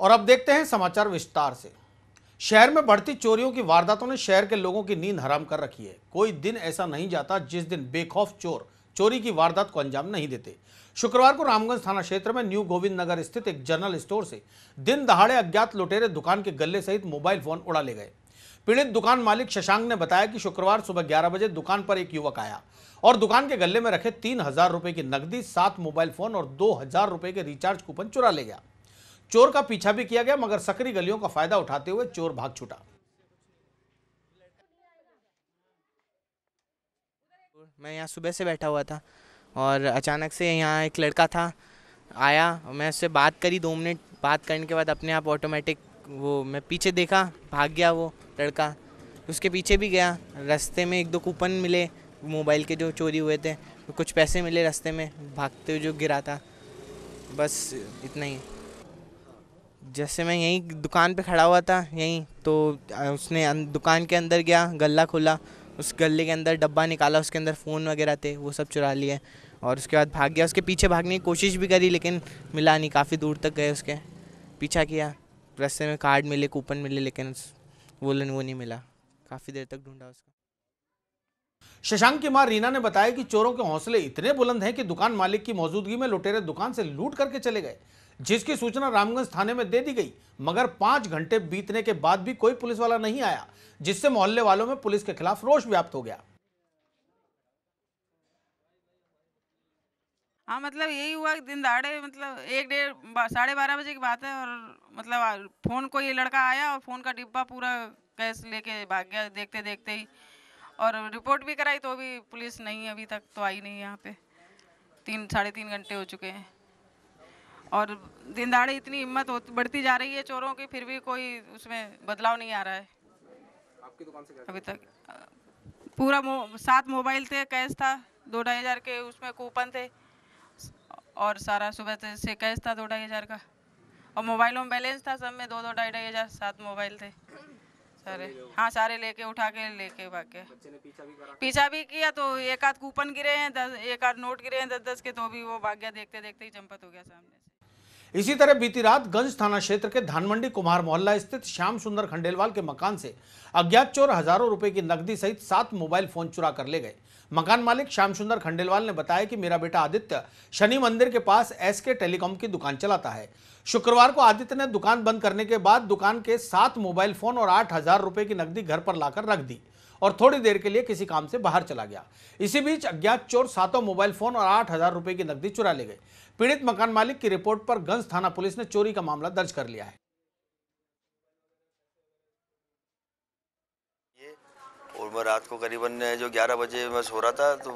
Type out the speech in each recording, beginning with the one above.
और अब देखते हैं समाचार विस्तार से शहर में बढ़ती चोरियों की वारदातों ने शहर के लोगों की नींद हराम कर रखी है कोई दिन ऐसा नहीं जाता जिस दिन बेखौफ चोर चोरी की वारदात को अंजाम नहीं देते शुक्रवार को रामगंज थाना क्षेत्र में न्यू गोविंद नगर स्थित एक जनरल स्टोर से दिन दहाड़े अज्ञात लुटेरे दुकान के गले सहित मोबाइल फोन उड़ा ले गए पीड़ित दुकान मालिक शशांक ने बताया कि शुक्रवार सुबह ग्यारह बजे दुकान पर एक युवक आया और दुकान के गले में रखे तीन हजार रुपए की नकदी सात मोबाइल फोन और दो हजार रुपए के रिचार्ज कूपन चुरा ले गया चोर का पीछा भी किया गया मगर सकरी गलियों का फायदा उठाते हुए चोर भाग छूटा मैं यहाँ सुबह से बैठा हुआ था और अचानक से यहाँ एक लड़का था आया मैं उससे बात करी दो मिनट बात करने के बाद अपने आप ऑटोमेटिक वो मैं पीछे देखा भाग गया वो लड़का उसके पीछे भी गया रास्ते में एक दो कूपन मिले मोबाइल के जो चोरी हुए थे कुछ पैसे मिले रास्ते में भागते हुए जो गिरा था बस इतना ही जैसे मैं यहीं दुकान पे खड़ा हुआ था यहीं तो उसने अं-, दुकान के अंदर गया गला खोला उस गले के अंदर डब्बा निकाला उसके अंदर फ़ोन वगैरह थे वो सब चुरा लिए और उसके बाद भाग गया उसके पीछे भागने की कोशिश भी करी लेकिन मिला नहीं काफ़ी दूर तक गए उसके पीछा किया रस्ते में कार्ड मिले कूपन मिले लेकिन वो वो नहीं मिला काफ़ी देर तक ढूंढा उसका शशांक की मां रीना ने बताया कि चोरों के हौसले इतने बुलंद हैं कि दुकान मालिक की मौजूदगी में लुटेरे दुकान से लूट करके चले गए जिसकी सूचना रामगंज थाने में दे दी गई मगर पांच घंटे बीतने के बाद भी कोई पुलिस वाला नहीं आया जिससे मोहल्ले वालों में पुलिस के खिलाफ रोष व्याप्त हो गया हाँ मतलब यही हुआ कि दिन दहाड़े मतलब एक डेढ़ साढ़े बारह बजे की बात है और मतलब फ़ोन को ये लड़का आया और फ़ोन का डिब्बा पूरा कैश लेके भाग गया देखते देखते ही और रिपोर्ट भी कराई तो भी पुलिस नहीं अभी तक तो आई नहीं यहाँ पे तीन साढ़े तीन घंटे हो चुके हैं और दिन दहाड़े इतनी हिम्मत बढ़ती जा रही है चोरों की फिर भी कोई उसमें बदलाव नहीं आ रहा है आपकी दुकान से अभी तक पूरा मो, सात मोबाइल थे कैश था दो ढाई हज़ार के उसमें कूपन थे और सारा सुबह से कैश था दो ढाई हज़ार का और मोबाइलों में बैलेंस था सब में दो दो ढाई ढाई हज़ार सात मोबाइल थे सारे तो हाँ सारे लेके उठा के लेके भागे पीछा भी पीछा भी किया तो एक आध कूपन गिरे हैं दस एक आध नोट गिरे हैं दस दस के तो भी वो भाग गया देखते देखते ही चंपत हो गया सामने इसी तरह बीती रात गंज थाना क्षेत्र के धानमंडी कुमार मोहल्ला स्थित श्याम सुंदर खंडेलवाल के मकान से अज्ञात चोर हजारों रुपए की नकदी सहित सात मोबाइल फोन चुरा कर ले गए मकान मालिक श्याम सुंदर खंडेलवाल ने बताया कि मेरा बेटा आदित्य शनि मंदिर के पास एस के टेलीकॉम की दुकान चलाता है शुक्रवार को आदित्य ने दुकान बंद करने के बाद दुकान के सात मोबाइल फोन और आठ हजार रुपए की नकदी घर पर लाकर रख दी और थोड़ी देर के लिए किसी काम से बाहर चला गया इसी बीच अज्ञात चोर सातों मोबाइल फोन और आठ हजार रुपए की नकदी चुरा ले गए पीड़ित मकान मालिक की रिपोर्ट पर गंज थाना पुलिस ने चोरी का मामला दर्ज कर लिया है मैं रात को करीबन जो 11 बजे मैं सो रहा था तो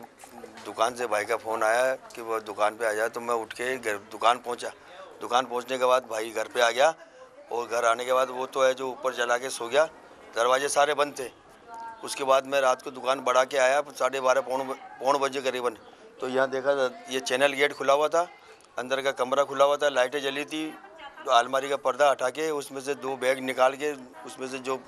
दुकान से भाई का फ़ोन आया कि वह दुकान पे आ जाए तो मैं उठ के घर दुकान पहुंचा दुकान पहुंचने के बाद भाई घर पे आ गया और घर आने के बाद वो तो है जो ऊपर चला के सो गया दरवाजे सारे बंद थे उसके बाद मैं रात को दुकान बढ़ा के आया साढ़े बारह पौन बजे करीबन तो यहाँ देखा ये चैनल गेट खुला हुआ था अंदर का कमरा खुला हुआ था लाइटें जली थी अलमारी का पर्दा हटा के उसमें से दो बैग निकाल के उसमें से जो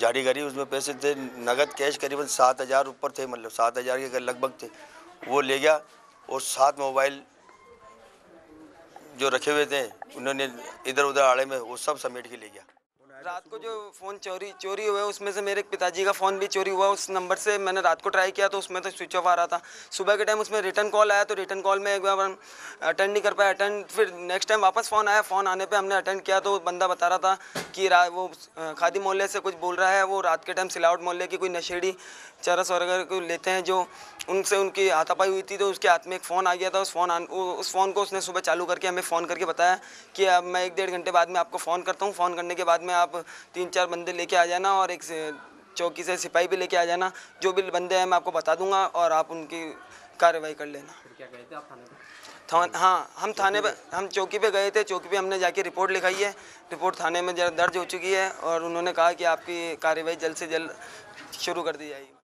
जारी करी उसमें पैसे थे नगद कैश करीबन सात हज़ार ऊपर थे मतलब सात हज़ार के लगभग थे वो ले गया और सात मोबाइल जो रखे हुए थे उन्होंने इधर उधर आड़े में वो सब समेट के ले गया रात को जो फ़ोन चोरी चोरी हुआ उसमें से मेरे पिताजी का फ़ोन भी चोरी हुआ उस नंबर से मैंने रात को ट्राई किया तो उसमें तो स्विच ऑफ आ रहा था सुबह के टाइम उसमें रिटर्न कॉल आया तो रिटर्न कॉल में एक बार अटेंड नहीं कर पाया अटेंड फिर नेक्स्ट टाइम वापस फ़ोन आया फ़ोन आने पर हमने अटेंड किया तो बंदा बता रहा था कि वो खादी मोहल्ले से कुछ बोल रहा है वो रात के टाइम सिलावट मोहल्ले की कोई नशेड़ी चरस वगैरह को लेते हैं जो उनसे उनकी हाथापाई हुई थी तो उसके हाथ में एक फ़ोन आ गया था उस फ़ोन उस फ़ोन को उसने सुबह चालू करके हमें फ़ोन करके बताया कि अब मैं एक डेढ़ घंटे बाद में आपको फ़ोन करता हूँ फ़ोन करने के बाद में आप तीन चार बंदे लेके आ जाना और एक चौकी से सिपाही भी लेके आ जाना जो भी बंदे हैं मैं आपको बता दूंगा और आप उनकी कार्रवाई कर लेना क्या हाँ हम थाने पर हम चौकी पे गए थे चौकी पे हमने जाके रिपोर्ट लिखाई है रिपोर्ट थाने में जरा दर्ज हो चुकी है और उन्होंने कहा कि आपकी कार्रवाई जल्द से जल्द शुरू कर दी जाएगी